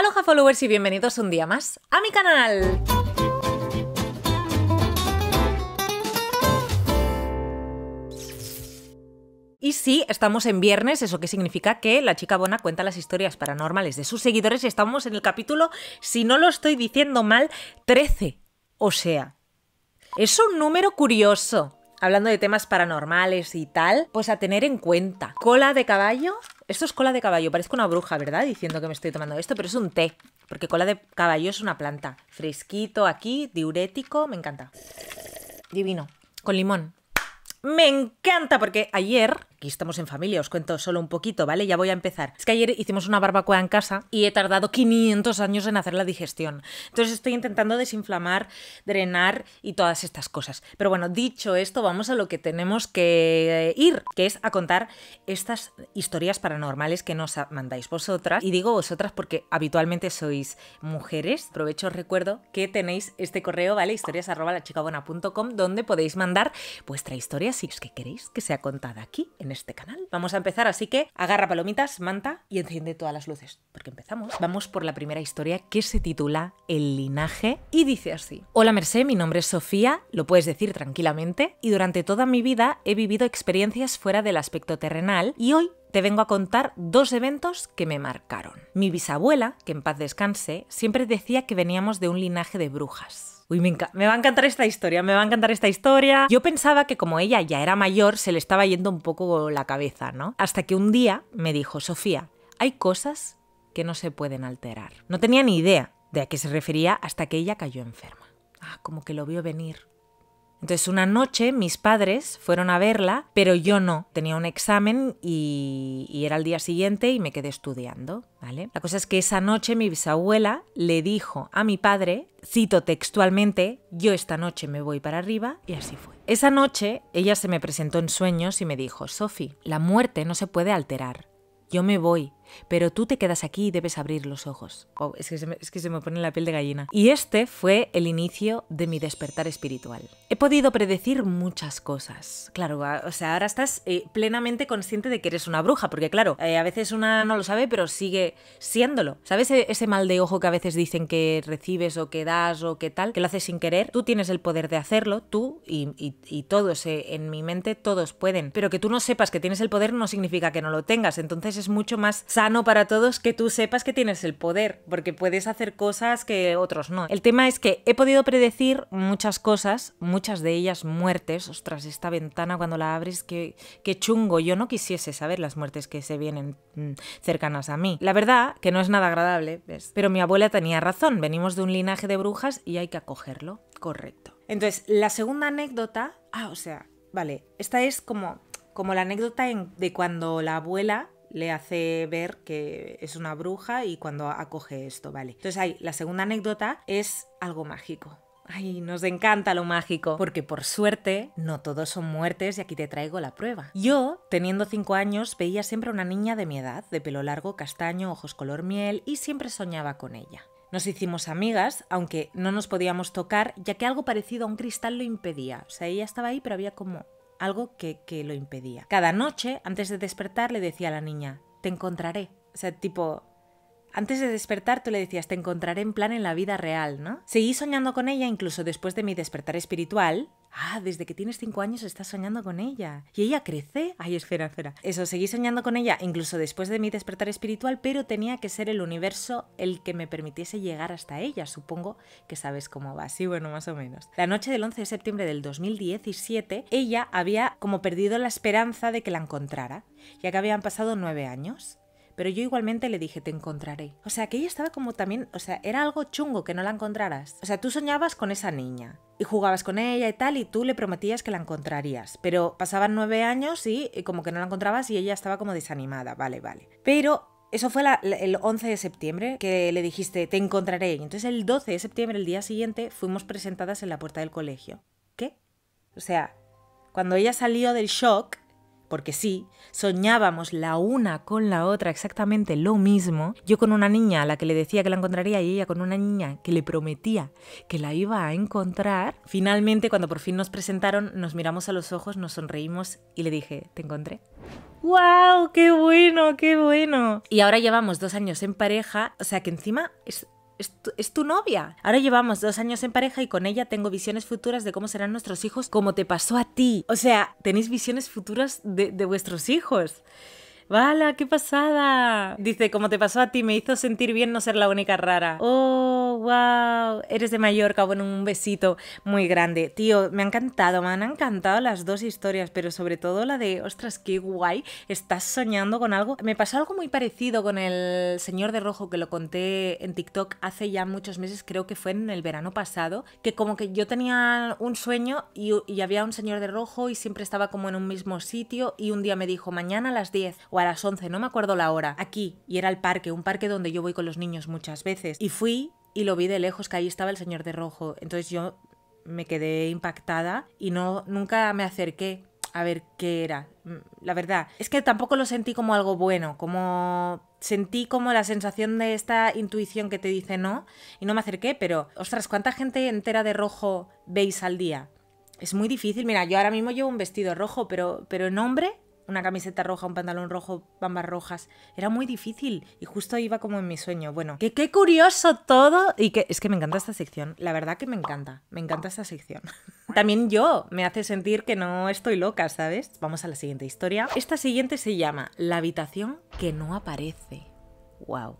Aloha followers y bienvenidos un día más a mi canal. Y sí, estamos en viernes, eso que significa que la chica Bona cuenta las historias paranormales de sus seguidores y estamos en el capítulo, si no lo estoy diciendo mal, 13. O sea, es un número curioso hablando de temas paranormales y tal, pues a tener en cuenta. Cola de caballo. Esto es cola de caballo, parece una bruja, ¿verdad? Diciendo que me estoy tomando esto, pero es un té, porque cola de caballo es una planta. Fresquito aquí, diurético, me encanta. Divino. Con limón. Me encanta porque ayer, aquí estamos en familia, os cuento solo un poquito, ¿vale? Ya voy a empezar. Es que ayer hicimos una barbacoa en casa y he tardado 500 años en hacer la digestión. Entonces estoy intentando desinflamar, drenar y todas estas cosas. Pero bueno, dicho esto, vamos a lo que tenemos que ir, que es a contar estas historias paranormales que nos mandáis vosotras. Y digo vosotras porque habitualmente sois mujeres. Aprovecho, os recuerdo que tenéis este correo, ¿vale? historias donde podéis mandar vuestra historia si es que queréis que sea contada aquí, en este canal. Vamos a empezar, así que agarra palomitas, manta y enciende todas las luces, porque empezamos. Vamos por la primera historia que se titula El linaje y dice así. Hola Merced. mi nombre es Sofía, lo puedes decir tranquilamente, y durante toda mi vida he vivido experiencias fuera del aspecto terrenal y hoy te vengo a contar dos eventos que me marcaron. Mi bisabuela, que en paz descanse, siempre decía que veníamos de un linaje de brujas. Uy, me, me, va a encantar esta historia, me va a encantar esta historia. Yo pensaba que como ella ya era mayor, se le estaba yendo un poco la cabeza, ¿no? Hasta que un día me dijo, Sofía, hay cosas que no se pueden alterar. No tenía ni idea de a qué se refería hasta que ella cayó enferma. Ah, como que lo vio venir. Entonces una noche mis padres fueron a verla, pero yo no. Tenía un examen y, era el día siguiente y me quedé estudiando, ¿vale? La cosa es que esa noche mi bisabuela le dijo a mi padre, cito textualmente, yo esta noche me voy para arriba y así fue. Esa noche ella se me presentó en sueños y me dijo, Sophie, la muerte no se puede alterar. Yo me voy, pero tú te quedas aquí y debes abrir los ojos. Oh, es, que se me, pone la piel de gallina. Y este fue el inicio de mi despertar espiritual. He podido predecir muchas cosas. Claro, ah, o sea, ahora estás eh, plenamente consciente de que eres una bruja, porque claro, eh, a veces una no lo sabe, pero sigue siéndolo. ¿Sabes e-, ese mal de ojo que a veces dicen que recibes o que das o que tal, que lo haces sin querer? Tú tienes el poder de hacerlo, tú y, todos eh, en mi mente, todos pueden. Pero que tú no sepas que tienes el poder no significa que no lo tengas. Entonces es mucho más sano para todos que tú sepas que tienes el poder, porque puedes hacer cosas que otros no. El tema es que he podido predecir muchas cosas, muchas de ellas muertes. Ostras, esta ventana cuando la abres, qué, chungo. Yo no quisiese saber las muertes que se vienen mm, cercanas a mí. La verdad que no es nada agradable, ¿ves? Pero mi abuela tenía razón, venimos de un linaje de brujas y hay que acogerlo. Correcto. Entonces, la segunda anécdota, ah, o sea, vale, esta es como, como la anécdota de cuando la abuela le hace ver que es una bruja y cuando acoge esto, vale. Entonces ahí, la segunda anécdota es algo mágico. Ay, nos encanta lo mágico, porque por suerte no todos son muertes y aquí te traigo la prueba. Yo, teniendo 5 años, veía siempre a una niña de mi edad, de pelo largo, castaño, ojos color miel y siempre soñaba con ella. Nos hicimos amigas, aunque no nos podíamos tocar, ya que algo parecido a un cristal lo impedía. O sea, ella estaba ahí, pero había como algo que, que lo impedía. Cada noche, antes de despertar, le decía a la niña, te encontraré. O sea, tipo, antes de despertar tú le decías, te encontraré en plan en la vida real, ¿no? Seguí soñando con ella incluso después de mi despertar espiritual, Ah, desde que tienes 5 años estás soñando con ella. Y ella crece. Ay, espera, espera. Eso, seguí soñando con ella incluso después de mi despertar espiritual, pero tenía que ser el universo el que me permitiese llegar hasta ella. Supongo que sabes cómo va. Sí, bueno, más o menos. La noche del 11 de septiembre del 2017, ella había como perdido la esperanza de que la encontrara, ya que habían pasado 9 años pero yo igualmente le dije, te encontraré. O sea, que ella estaba como también, o sea, era algo chungo que no la encontraras. O sea, tú soñabas con esa niña y jugabas con ella y tal, y tú le prometías que la encontrarías. Pero pasaban nueve años y, como que no la encontrabas y ella estaba como desanimada, vale, vale. Pero eso fue el 11 de septiembre que le dijiste, te encontraré. Y entonces el 12 de septiembre, el día siguiente, fuimos presentadas en la puerta del colegio. ¿Qué? O sea, cuando ella salió del shock, porque sí, soñábamos la una con la otra exactamente lo mismo, yo con una niña a la que le decía que la encontraría y ella con una niña que le prometía que la iba a encontrar, finalmente cuando por fin nos presentaron nos miramos a los ojos, nos sonreímos y le dije, te encontré. ¡Wow! ¡Qué bueno! ¡Qué bueno! Y ahora llevamos dos años en pareja, o sea que encima es es tu, novia. Ahora llevamos dos años en pareja y con ella tengo visiones futuras de cómo serán nuestros hijos, como te pasó a ti. O sea, tenéis visiones futuras de, de vuestros hijos. ¡Vala, qué pasada! Dice, como te pasó a ti, me hizo sentir bien no ser la única rara. ¡Oh, wow! Eres de Mallorca, bueno, un besito muy grande. Tío, me ha encantado, me han encantado las dos historias, pero sobre todo la de, ostras, qué guay, estás soñando con algo. Me pasó algo muy parecido con el señor de rojo que lo conté en TikTok hace ya muchos meses, creo que fue en el verano pasado, que como que yo tenía un sueño y, y había un señor de rojo y siempre estaba como en un mismo sitio y un día me dijo, mañana a las 10 a las 11, no me acuerdo la hora, aquí, y era el parque, un parque donde yo voy con los niños muchas veces. Y fui y lo vi de lejos que ahí estaba el señor de rojo. Entonces yo me quedé impactada y no nunca me acerqué a ver qué era. Mm, la verdad, es que tampoco lo sentí como algo bueno, como sentí como la sensación de esta intuición que te dice no y no me acerqué, pero ostras, ¿cuánta gente entera de rojo veis al día? Es muy difícil, mira, yo ahora mismo llevo un vestido rojo, pero, pero en hombre una camiseta roja, un pantalón rojo, bambas rojas. Era muy difícil y justo iba como en mi sueño. Bueno, que qué curioso todo y que es que me encanta esta sección. La verdad que me encanta, me encanta esta sección. También yo me hace sentir que no estoy loca, ¿sabes? Vamos a la siguiente historia. Esta siguiente se llama La habitación que no aparece.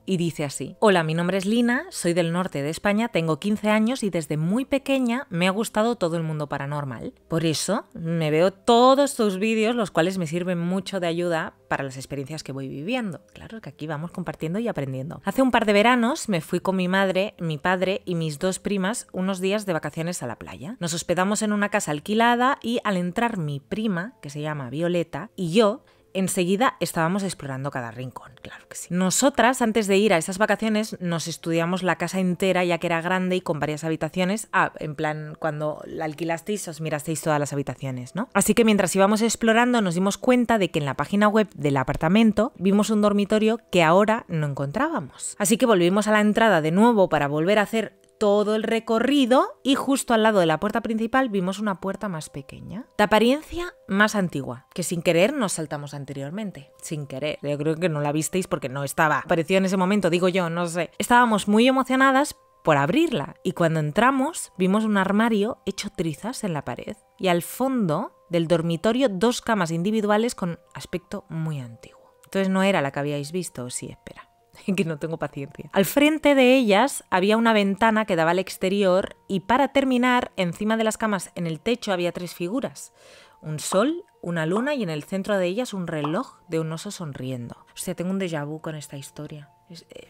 Y dice así, hola, mi nombre es Lina, soy del norte de España, tengo 15 años y desde muy pequeña me ha gustado todo el mundo paranormal. Por eso me veo todos tus vídeos, los cuales me sirven mucho de ayuda para las experiencias que voy viviendo. Claro que aquí vamos compartiendo y aprendiendo. Hace un par de veranos me fui con mi madre, mi padre y mis dos primas unos días de vacaciones a la playa. Nos hospedamos en una casa alquilada y al entrar mi prima, que se llama Violeta, y yo, enseguida estábamos explorando cada rincón, claro que sí. Nosotras, antes de ir a esas vacaciones, nos estudiamos la casa entera, ya que era grande y con varias habitaciones. Ah, en plan, cuando la alquilasteis, os mirasteis todas las habitaciones, ¿no? Así que mientras íbamos explorando, nos dimos cuenta de que en la página web del apartamento vimos un dormitorio que ahora no encontrábamos. Así que volvimos a la entrada de nuevo para volver a hacer todo el recorrido y justo al lado de la puerta principal vimos una puerta más pequeña, de apariencia más antigua, que sin querer nos saltamos anteriormente. Sin querer. Yo creo que no la visteis porque no estaba. Apareció en ese momento, digo yo, no sé. Estábamos muy emocionadas por abrirla y cuando entramos vimos un armario hecho trizas en la pared y al fondo del dormitorio dos camas individuales con aspecto muy antiguo. Entonces no era la que habíais visto, sí, espera. que no tengo paciencia. Al frente de ellas había una ventana que daba al exterior y para terminar, encima de las camas en el techo había tres figuras. Un sol, una luna y en el centro de ellas un reloj de un oso sonriendo. O sea, tengo un déjà vu con esta historia. Eh,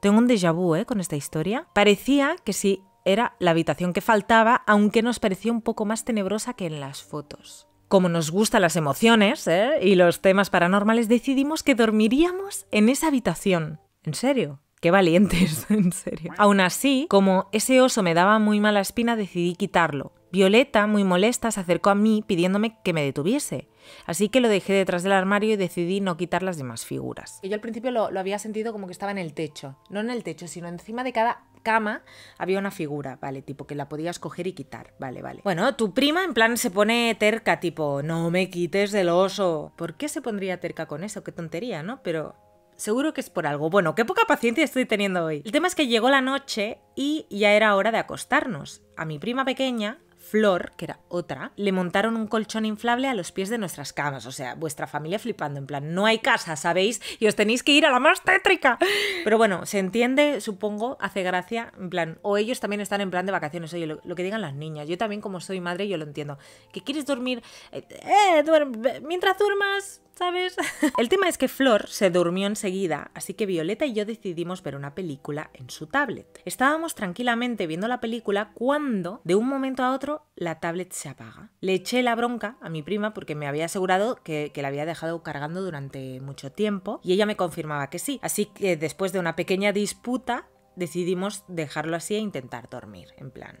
tengo un déjà vu eh, con esta historia. Parecía que sí era la habitación que faltaba, aunque nos parecía un poco más tenebrosa que en las fotos. Como nos gustan las emociones eh, y los temas paranormales, decidimos que dormiríamos en esa habitación. ¿En serio? Qué valientes, en serio. Aún así, como ese oso me daba muy mala espina, decidí quitarlo. Violeta, muy molesta, se acercó a mí pidiéndome que me detuviese. Así que lo dejé detrás del armario y decidí no quitar las demás figuras. Yo al principio lo, había sentido como que estaba en el techo. No en el techo, sino encima de cada cama había una figura, ¿vale? Tipo que la podías coger y quitar, vale, vale. Bueno, tu prima en plan se pone terca, tipo, no me quites del oso. ¿Por qué se pondría terca con eso? Qué tontería, ¿no? Pero Seguro que es por algo. Bueno, qué poca paciencia estoy teniendo hoy. El tema es que llegó la noche y ya era hora de acostarnos. A mi prima pequeña, Flor, que era otra, le montaron un colchón inflable a los pies de nuestras camas. O sea, vuestra familia flipando, en plan, no hay casa, ¿sabéis? Y os tenéis que ir a la más tétrica. Pero bueno, se entiende, supongo, hace gracia, en plan, o ellos también están en plan de vacaciones, oye, lo, que digan las niñas. Yo también, como soy madre, yo lo entiendo. Que quieres dormir, eh, eh duerme, mientras duermas, ¿sabes? El tema es que Flor se durmió enseguida, así que Violeta y yo decidimos ver una película en su tablet. Estábamos tranquilamente viendo la película cuando, de un momento a otro, la tablet se apaga. Le eché la bronca a mi prima porque me había asegurado que, que la había dejado cargando durante mucho tiempo y ella me confirmaba que sí. Así que después de una pequeña disputa, decidimos dejarlo así e intentar dormir, en plan,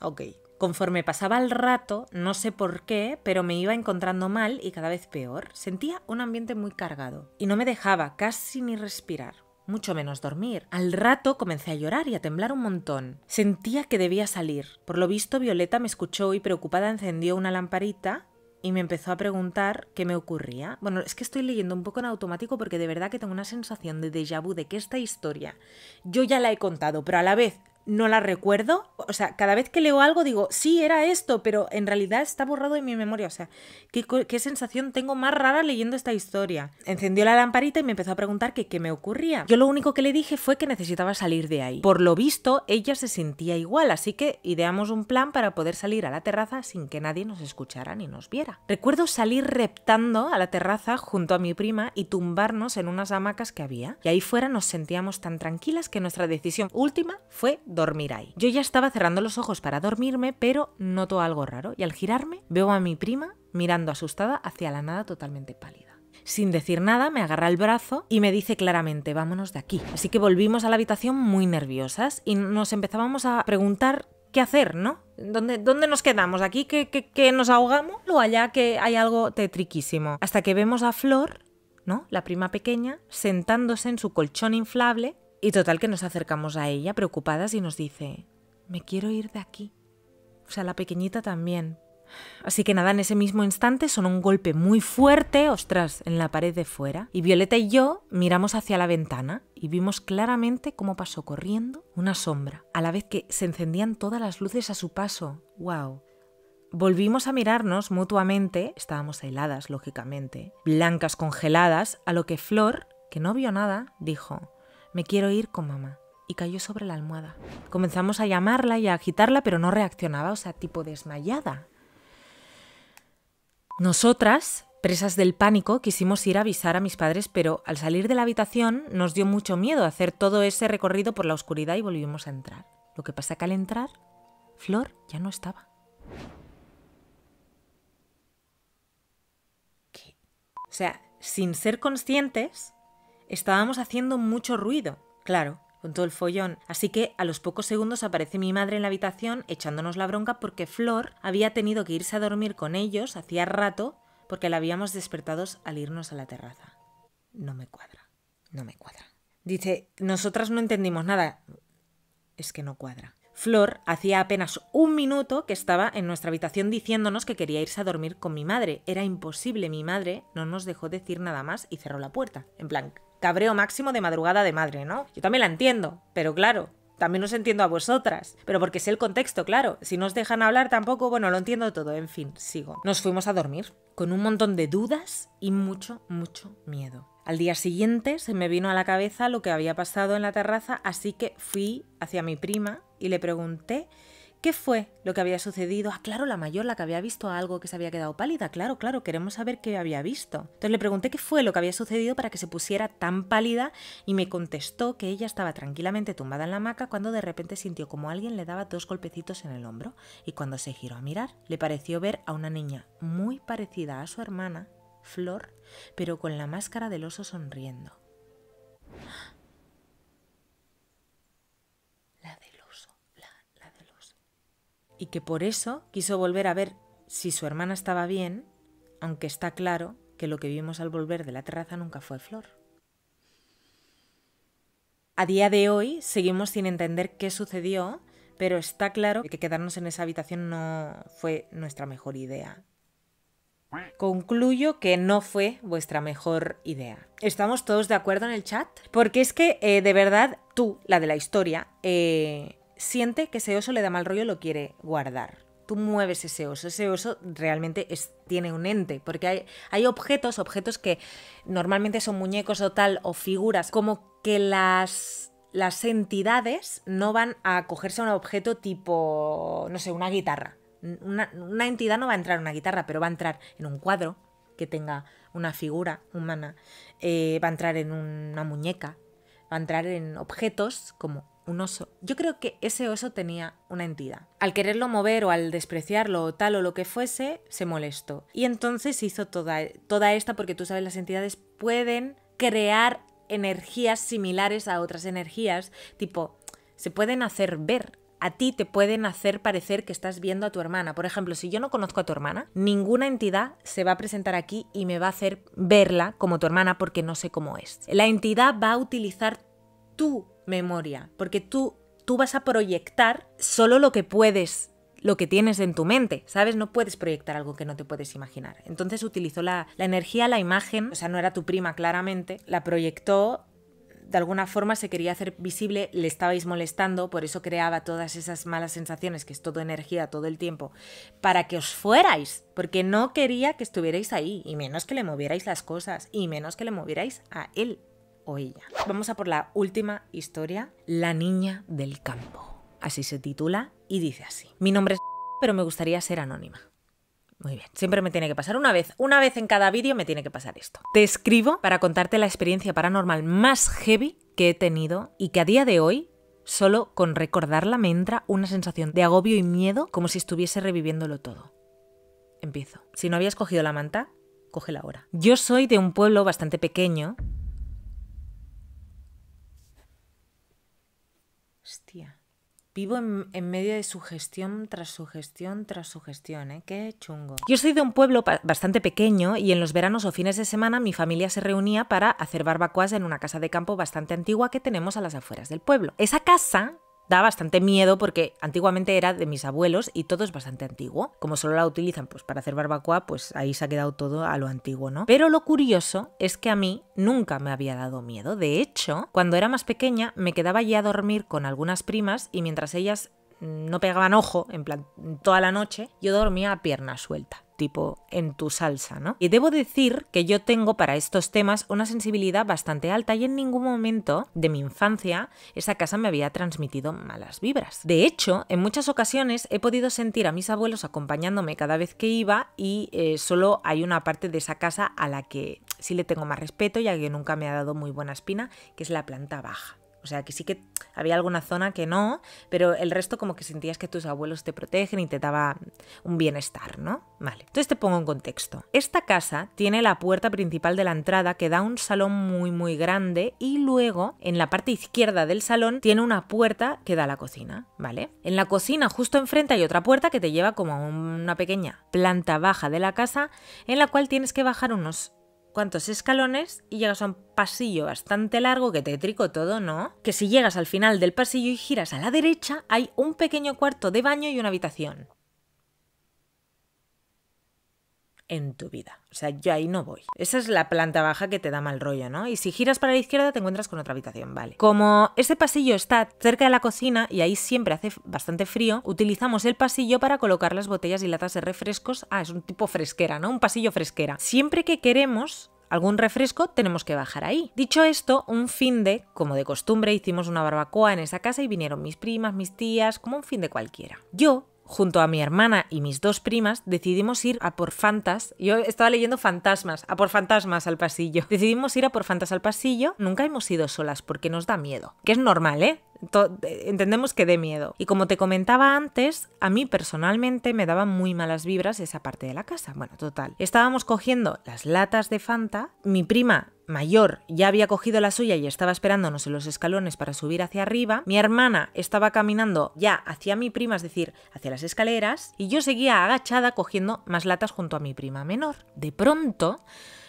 ok, Conforme pasaba el rato, no sé por qué, pero me iba encontrando mal y cada vez peor. Sentía un ambiente muy cargado y no me dejaba casi ni respirar mucho menos dormir. Al rato comencé a llorar y a temblar un montón. Sentía que debía salir. Por lo visto, Violeta me escuchó y preocupada encendió una lamparita y me empezó a preguntar qué me ocurría. Bueno, es que estoy leyendo un poco en automático porque de verdad que tengo una sensación de déjà vu de que esta historia yo ya la he contado, pero a la vez no la recuerdo. O sea, cada vez que leo algo digo, sí, era esto, pero en realidad está borrado en mi memoria. O sea, ¿qué, sensación tengo más rara leyendo esta historia? Encendió la lamparita y me empezó a preguntar qué me ocurría. Yo lo único que le dije fue que necesitaba salir de ahí. Por lo visto, ella se sentía igual, así que ideamos un plan para poder salir a la terraza sin que nadie nos escuchara ni nos viera. Recuerdo salir reptando a la terraza junto a mi prima y tumbarnos en unas hamacas que había. Y ahí fuera nos sentíamos tan tranquilas que nuestra decisión última fue dormir ahí. Yo ya estaba cerrando los ojos para dormirme, pero noto algo raro y al girarme veo a mi prima mirando asustada hacia la nada totalmente pálida. Sin decir nada, me agarra el brazo y me dice claramente, vámonos de aquí. Así que volvimos a la habitación muy nerviosas y nos empezábamos a preguntar qué hacer, ¿no? ¿Dónde, ¿Dónde, nos quedamos? ¿Aquí que, nos ahogamos? ¿O allá que hay algo tetriquísimo? Hasta que vemos a Flor, ¿no? La prima pequeña, sentándose en su colchón inflable y total que nos acercamos a ella preocupadas y nos dice, me quiero ir de aquí. O sea, la pequeñita también. Así que nada, en ese mismo instante sonó un golpe muy fuerte, ostras, en la pared de fuera. Y Violeta y yo miramos hacia la ventana y vimos claramente cómo pasó corriendo una sombra, a la vez que se encendían todas las luces a su paso. ¡Wow! Volvimos a mirarnos mutuamente, estábamos heladas, lógicamente, blancas congeladas, a lo que Flor, que no vio nada, dijo, me quiero ir con mamá. Y cayó sobre la almohada. Comenzamos a llamarla y a agitarla, pero no reaccionaba, o sea, tipo desmayada. Nosotras, presas del pánico, quisimos ir a avisar a mis padres, pero al salir de la habitación nos dio mucho miedo hacer todo ese recorrido por la oscuridad y volvimos a entrar. Lo que pasa que al entrar, Flor ya no estaba. ¿Qué? O sea, sin ser conscientes, Estábamos haciendo mucho ruido, claro, con todo el follón. Así que a los pocos segundos aparece mi madre en la habitación echándonos la bronca porque Flor había tenido que irse a dormir con ellos hacía rato porque la habíamos despertado al irnos a la terraza. No me cuadra, no me cuadra. Dice, nosotras no entendimos nada. Es que no cuadra. Flor hacía apenas un minuto que estaba en nuestra habitación diciéndonos que quería irse a dormir con mi madre. Era imposible, mi madre no nos dejó decir nada más y cerró la puerta. En plan, cabreo máximo de madrugada de madre, ¿no? Yo también la entiendo, pero claro, también os entiendo a vosotras, pero porque sé el contexto, claro. Si no os dejan hablar tampoco, bueno, lo entiendo todo, en fin, sigo. Nos fuimos a dormir con un montón de dudas y mucho, mucho miedo. Al día siguiente se me vino a la cabeza lo que había pasado en la terraza, así que fui hacia mi prima y le pregunté ¿Qué fue lo que había sucedido? Ah, claro, la mayor, la que había visto algo que se había quedado pálida. Claro, claro, queremos saber qué había visto. Entonces le pregunté qué fue lo que había sucedido para que se pusiera tan pálida y me contestó que ella estaba tranquilamente tumbada en la hamaca cuando de repente sintió como alguien le daba dos golpecitos en el hombro y cuando se giró a mirar le pareció ver a una niña muy parecida a su hermana, Flor, pero con la máscara del oso sonriendo. y que por eso quiso volver a ver si su hermana estaba bien, aunque está claro que lo que vimos al volver de la terraza nunca fue Flor. A día de hoy seguimos sin entender qué sucedió, pero está claro que quedarnos en esa habitación no fue nuestra mejor idea. Concluyo que no fue vuestra mejor idea. ¿Estamos todos de acuerdo en el chat? Porque es que, eh, de verdad, tú, la de la historia, eh, siente que ese oso le da mal rollo, lo quiere guardar. Tú mueves ese oso, ese oso realmente tiene un ente, porque hay, hay objetos, objetos que normalmente son muñecos o tal, o figuras, como que las las entidades no van a cogerse a un objeto tipo, no sé, una guitarra. Una, entidad no va a entrar en una guitarra, pero va a entrar en un cuadro que tenga una figura humana, eh, va a entrar en una muñeca, va a entrar en objetos como un oso. Yo creo que ese oso tenía una entidad. Al quererlo mover o al despreciarlo o tal o lo que fuese, se molestó. Y entonces hizo toda, toda esta, porque tú sabes, las entidades pueden crear energías similares a otras energías, tipo, se pueden hacer ver a ti te pueden hacer parecer que estás viendo a tu hermana. Por ejemplo, si yo no conozco a tu hermana, ninguna entidad se va a presentar aquí y me va a hacer verla como tu hermana porque no sé cómo es. La entidad va a utilizar tu memoria, porque tú, tú vas a proyectar solo lo que puedes lo que tienes en tu mente, ¿sabes? No puedes proyectar algo que no te puedes imaginar. Entonces utilizó la, la energía, la imagen, o sea, no era tu prima claramente, la proyectó de alguna forma se quería hacer visible, le estabais molestando, por eso creaba todas esas malas sensaciones, que es todo energía todo el tiempo, para que os fuerais, porque no quería que estuvierais ahí, y menos que le movierais las cosas, y menos que le movierais a él o ella. Vamos a por la última historia, La niña del campo. Así se titula y dice así. Mi nombre es pero me gustaría ser anónima. Muy bien, siempre me tiene que pasar una vez, una vez en cada vídeo me tiene que pasar esto. Te escribo para contarte la experiencia paranormal más heavy que he tenido y que a día de hoy solo con recordarla me entra una sensación de agobio y miedo como si estuviese reviviéndolo todo. Empiezo. Si no habías cogido la manta, la hora. Yo soy de un pueblo bastante pequeño Hostia. Vivo en, medio de sugestión tras sugestión tras sugestión, ¿eh? Qué chungo. Yo soy de un pueblo bastante pequeño y en los veranos o fines de semana mi familia se reunía para hacer barbacoas en una casa de campo bastante antigua que tenemos a las afueras del pueblo. Esa casa da bastante miedo porque antiguamente era de mis abuelos y todo es bastante antiguo. Como solo la utilizan pues, para hacer barbacoa, pues ahí se ha quedado todo a lo antiguo, ¿no? Pero lo curioso es que a mí nunca me había dado miedo. De hecho, cuando era más pequeña me quedaba allí a dormir con algunas primas y mientras ellas no pegaban ojo, en plan, toda la noche, yo dormía a pierna suelta tipo en tu salsa, ¿no? Y debo decir que yo tengo para estos temas una sensibilidad bastante alta y en ningún momento de mi infancia esa casa me había transmitido malas vibras. De hecho, en muchas ocasiones he podido sentir a mis abuelos acompañándome cada vez que iba y eh, solo hay una parte de esa casa a la que sí le tengo más respeto y a que nunca me ha dado muy buena espina, que es la planta baja. O sea, que sí que había alguna zona que no, pero el resto como que sentías que tus abuelos te protegen y te daba un bienestar, ¿no? Vale, entonces te pongo en contexto. Esta casa tiene la puerta principal de la entrada que da un salón muy muy grande y luego en la parte izquierda del salón tiene una puerta que da a la cocina, ¿vale? En la cocina justo enfrente hay otra puerta que te lleva como a una pequeña planta baja de la casa en la cual tienes que bajar unos Cuántos escalones y llegas a un pasillo bastante largo, que tétrico todo, ¿no? Que si llegas al final del pasillo y giras a la derecha, hay un pequeño cuarto de baño y una habitación. en tu vida. O sea, yo ahí no voy. Esa es la planta baja que te da mal rollo, ¿no? Y si giras para la izquierda te encuentras con otra habitación, vale. Como este pasillo está cerca de la cocina y ahí siempre hace bastante frío, utilizamos el pasillo para colocar las botellas y latas de refrescos. Ah, es un tipo fresquera, ¿no? Un pasillo fresquera. Siempre que queremos algún refresco, tenemos que bajar ahí. Dicho esto, un fin de, como de costumbre, hicimos una barbacoa en esa casa y vinieron mis primas, mis tías, como un fin de cualquiera. Yo junto a mi hermana y mis dos primas, decidimos ir a por fantas. Yo estaba leyendo fantasmas, a por fantasmas al pasillo. Decidimos ir a por fantas al pasillo. Nunca hemos ido solas porque nos da miedo. Que es normal, ¿eh? eh entendemos que dé miedo. Y como te comentaba antes, a mí personalmente me daban muy malas vibras esa parte de la casa. Bueno, total. Estábamos cogiendo las latas de Fanta. Mi prima mayor ya había cogido la suya y estaba esperándonos en los escalones para subir hacia arriba, mi hermana estaba caminando ya hacia mi prima, es decir, hacia las escaleras, y yo seguía agachada cogiendo más latas junto a mi prima menor. De pronto,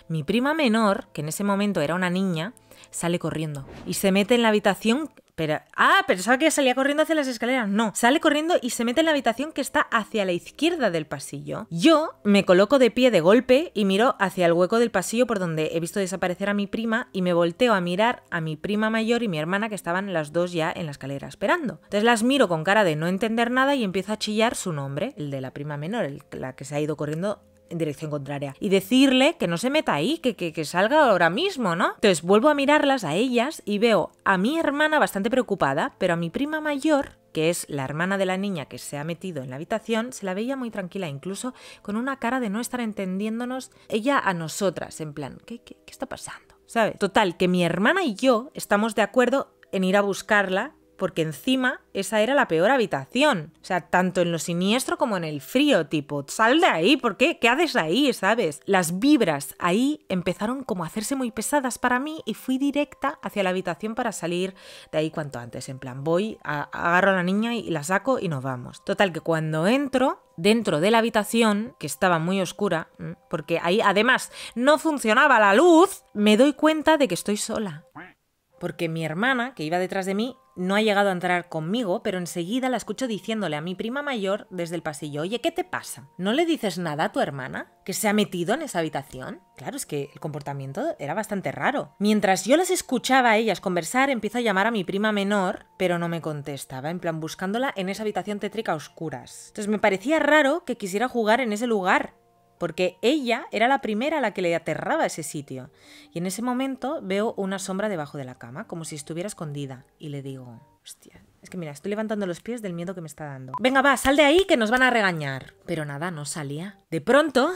mi prima menor, que en ese momento era una niña, sale corriendo y se mete en la habitación Ah, Ah, pensaba que salía corriendo hacia las escaleras. No, sale corriendo y se mete en la habitación que está hacia la izquierda del pasillo. Yo me coloco de pie de golpe y miro hacia el hueco del pasillo por donde he visto desaparecer a mi prima y me volteo a mirar a mi prima mayor y mi hermana que estaban las dos ya en la escalera esperando. Entonces las miro con cara de no entender nada y empiezo a chillar su nombre, el de la prima menor, la que se ha ido corriendo en dirección contraria y decirle que no se meta ahí, que, que, salga ahora mismo, ¿no? Entonces vuelvo a mirarlas a ellas y veo a mi hermana bastante preocupada, pero a mi prima mayor que es la hermana de la niña que se ha metido en la habitación, se la veía muy tranquila, incluso con una cara de no estar entendiéndonos ella a nosotras, en plan, ¿qué, qué está pasando? ¿Sabes? Total, que mi hermana y yo estamos de acuerdo en ir a buscarla porque encima esa era la peor habitación. O sea, tanto en lo siniestro como en el frío, tipo, sal de ahí, ¿por qué? ¿Qué haces ahí, sabes? Las vibras ahí empezaron como a hacerse muy pesadas para mí y fui directa hacia la habitación para salir de ahí cuanto antes. En plan, voy, agarro a la niña y la saco y nos vamos. Total, que cuando entro, dentro de la habitación, que estaba muy oscura, mm, porque ahí además no funcionaba la luz, me doy cuenta de que estoy sola porque mi hermana, que iba detrás de mí, no ha llegado a entrar conmigo, pero enseguida la escucho diciéndole a mi prima mayor desde el pasillo, oye, ¿qué te pasa? ¿No le dices nada a tu hermana? ¿Que se ha metido en esa habitación? Claro, es que el comportamiento era bastante raro. Mientras yo las escuchaba a ellas conversar, empiezo a llamar a mi prima menor, pero no me contestaba, en plan buscándola en esa habitación tétrica a oscuras. Entonces me parecía raro que quisiera jugar en ese lugar, porque ella era la primera a la que le aterraba ese sitio. Y en ese momento veo una sombra debajo de la cama, como si estuviera escondida, y le digo, hostia, es que mira, estoy levantando los pies del miedo que me está dando. Venga, va, sal de ahí que nos van a regañar. Pero nada, no salía. De pronto...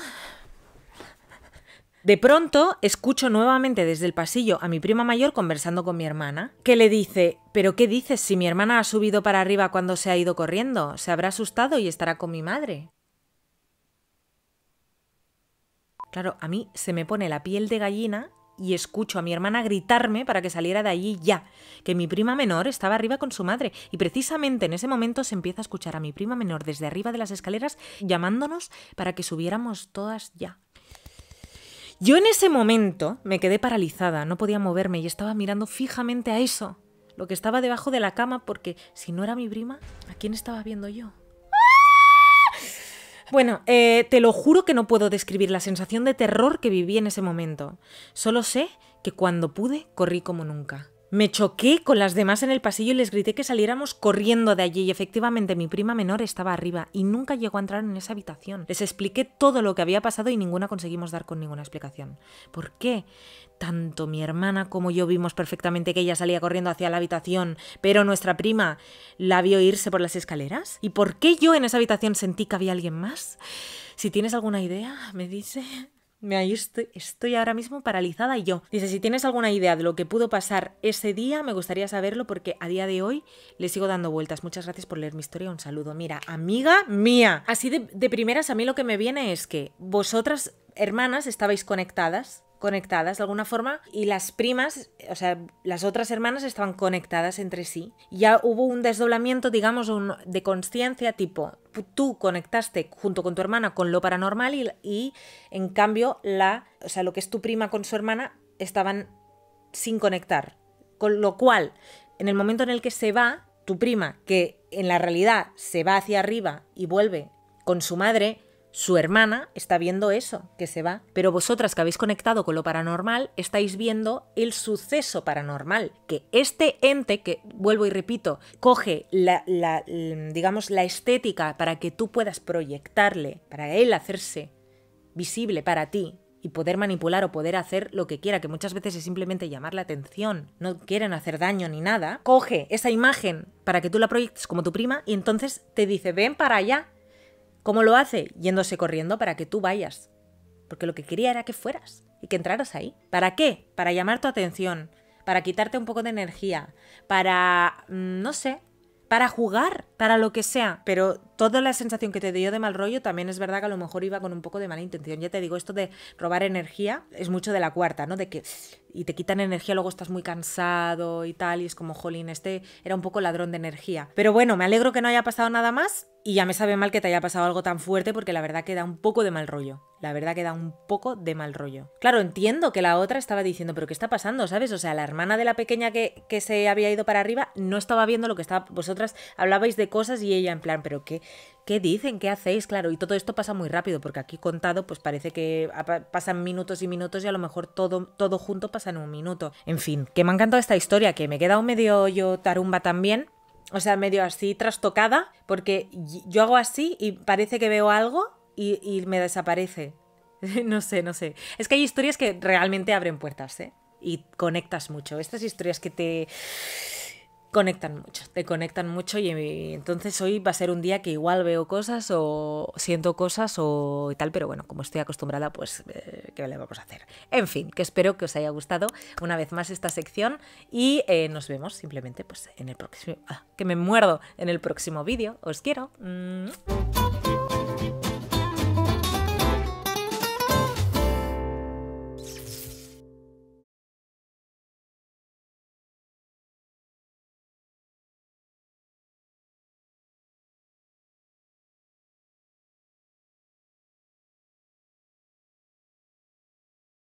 De pronto escucho nuevamente desde el pasillo a mi prima mayor conversando con mi hermana, que le dice, ¿pero qué dices si mi hermana ha subido para arriba cuando se ha ido corriendo? Se habrá asustado y estará con mi madre. Claro, a mí se me pone la piel de gallina y escucho a mi hermana gritarme para que saliera de allí ya, que mi prima menor estaba arriba con su madre y precisamente en ese momento se empieza a escuchar a mi prima menor desde arriba de las escaleras llamándonos para que subiéramos todas ya. Yo en ese momento me quedé paralizada, no podía moverme y estaba mirando fijamente a eso, lo que estaba debajo de la cama, porque si no era mi prima, ¿a quién estaba viendo yo? Bueno, eh, te lo juro que no puedo describir la sensación de terror que viví en ese momento. Solo sé que cuando pude, corrí como nunca. Me choqué con las demás en el pasillo y les grité que saliéramos corriendo de allí y efectivamente mi prima menor estaba arriba y nunca llegó a entrar en esa habitación. Les expliqué todo lo que había pasado y ninguna conseguimos dar con ninguna explicación. ¿Por qué? Tanto mi hermana como yo vimos perfectamente que ella salía corriendo hacia la habitación, pero nuestra prima la vio irse por las escaleras. ¿Y por qué yo en esa habitación sentí que había alguien más? Si tienes alguna idea, me dice... Me ahí estoy, ahora mismo paralizada y yo. Dice, si tienes alguna idea de lo que pudo pasar ese día, me gustaría saberlo porque a día de hoy le sigo dando vueltas. Muchas gracias por leer mi historia. Un saludo. Mira, amiga mía. Así de, de primeras, a mí lo que me viene es que vosotras, hermanas, estabais conectadas conectadas de alguna forma y las primas, o sea, las otras hermanas estaban conectadas entre sí. Ya hubo un desdoblamiento, digamos, un, de conciencia tipo, tú conectaste junto con tu hermana con lo paranormal y, en cambio la, o sea, lo que es tu prima con su hermana estaban sin conectar. Con lo cual, en el momento en el que se va, tu prima, que en la realidad se va hacia arriba y vuelve con su madre, su hermana está viendo eso, que se va. Pero vosotras que habéis conectado con lo paranormal, estáis viendo el suceso paranormal. Que este ente, que vuelvo y repito, coge la, mm, digamos, la estética para que tú puedas proyectarle, para él hacerse visible para ti, y poder manipular o poder hacer lo que quiera, que muchas veces es simplemente llamar la atención, no quieren hacer daño ni nada, coge esa imagen para que tú la proyectes como tu prima y entonces te dice, ven para allá. ¿Cómo lo hace? Yéndose corriendo para que tú vayas. Porque lo que quería era que fueras y que entraras ahí. ¿Para qué? Para llamar tu atención, para quitarte un poco de energía, para... Mm, no sé, para jugar, para lo que sea. Pero toda la sensación que te dio de mal rollo también es verdad que a lo mejor iba con un poco de mala intención. Ya te digo, esto de robar energía es mucho de la cuarta, ¿no? De que y te quitan energía, luego estás muy cansado y tal, y es como, jolín, este era un poco ladrón de energía. Pero bueno, me alegro que no haya pasado nada más y ya me sabe mal que te haya pasado algo tan fuerte porque la verdad que da un poco de mal rollo. La verdad que da un poco de mal rollo. Claro, entiendo que la otra estaba diciendo, pero ¿qué está pasando? ¿Sabes? O sea, la hermana de la pequeña que, que se había ido para arriba no estaba viendo lo que estaba. Vosotras hablabais de cosas y ella en plan, pero ¿qué, ¿qué dicen? ¿Qué hacéis? Claro, y todo esto pasa muy rápido, porque aquí contado, pues parece que pasan minutos y minutos y a lo mejor todo, todo junto pasa en un minuto. En fin, que me ha encantado esta historia, que me he quedado medio yo tarumba también. O sea, medio así trastocada, porque yo hago así y parece que veo algo y, y me desaparece. no sé, no sé. Es que hay historias que realmente abren puertas, ¿eh? Y conectas mucho. Estas historias que te conectan mucho, te conectan mucho y, eh, entonces hoy va a ser un día que igual veo cosas o siento cosas o y tal, pero bueno, como estoy acostumbrada, pues eh, qué le vamos a hacer. En fin, que espero que os haya gustado una vez más esta sección y eh, nos vemos simplemente pues en el próximo, ah, que me muerdo en el próximo vídeo. Os quiero. Mm.